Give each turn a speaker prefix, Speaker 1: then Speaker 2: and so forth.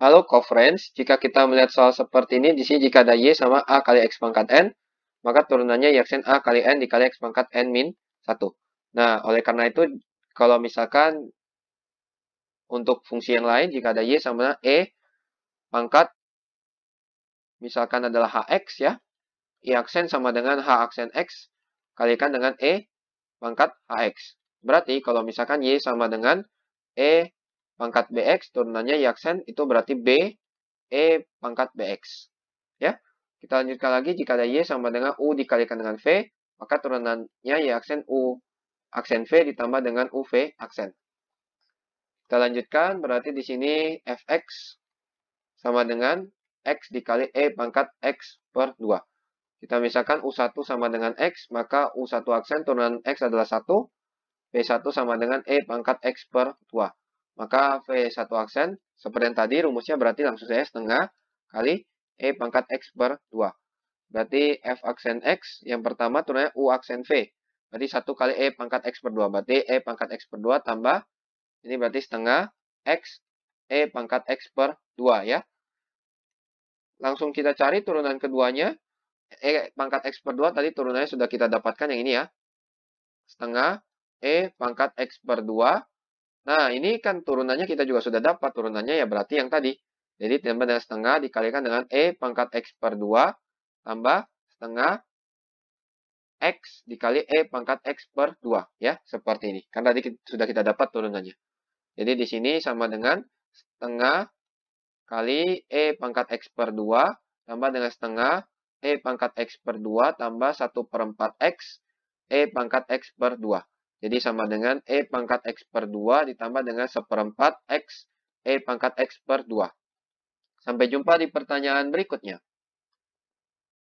Speaker 1: Lalu coverage, jika kita melihat soal seperti ini, di sini jika ada Y sama A kali X pangkat N, maka turunannya y aksen A kali N dikali X pangkat N min 1. Nah, oleh karena itu, kalau misalkan untuk fungsi yang lain, jika ada Y sama E pangkat, misalkan adalah HX ya, y aksen sama dengan H aksen X, kalikan dengan E pangkat HX. Berarti kalau misalkan Y sama dengan E pangkat BX, turunannya yaksen itu berarti B, E pangkat BX. Ya, kita lanjutkan lagi jika ada Y sama dengan U dikalikan dengan V, maka turunannya yaksen U aksen V ditambah dengan UV aksen. Kita lanjutkan, berarti di sini Fx sama dengan X dikali E pangkat X per 2. Kita misalkan U1 sama dengan X, maka U1 aksen turunan X adalah 1, v 1 sama dengan E pangkat X per 2. Maka V1 aksen seperti yang tadi rumusnya berarti langsung saya setengah kali E pangkat X per 2. Berarti F aksen X yang pertama turunnya U aksen V. Berarti 1 kali E pangkat X per 2. Berarti E pangkat X per 2 tambah ini berarti setengah X E pangkat X per 2 ya. Langsung kita cari turunan keduanya. E pangkat X per 2 tadi turunannya sudah kita dapatkan yang ini ya. Setengah E pangkat X per 2 Nah, ini kan turunannya kita juga sudah dapat. Turunannya ya berarti yang tadi. Jadi tambah dengan setengah dikalikan dengan E pangkat X per 2 tambah setengah X dikali E pangkat X per 2. Ya, seperti ini. Kan tadi sudah kita dapat turunannya. Jadi di sini sama dengan setengah kali E pangkat X per 2 tambah dengan setengah E pangkat X per 2 tambah 1 per 4 X E pangkat X per 2. Jadi sama dengan E pangkat X per 2 ditambah dengan seperempat X E pangkat X per 2. Sampai jumpa di pertanyaan berikutnya.